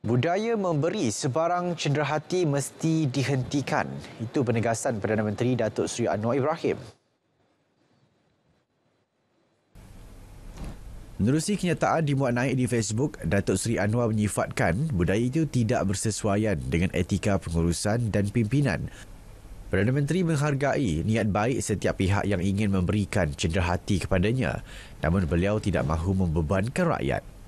Budaya memberi sebarang cenderahati mesti dihentikan. Itu penegasan Perdana Menteri Datuk Seri Anwar Ibrahim. Menerusi kenyataan dimuat naik di Facebook, Datuk Seri Anwar menyifatkan budaya itu tidak bersesuaian dengan etika pengurusan dan pimpinan. Perdana Menteri menghargai niat baik setiap pihak yang ingin memberikan cenderahati kepadanya, namun beliau tidak mahu membebankan rakyat.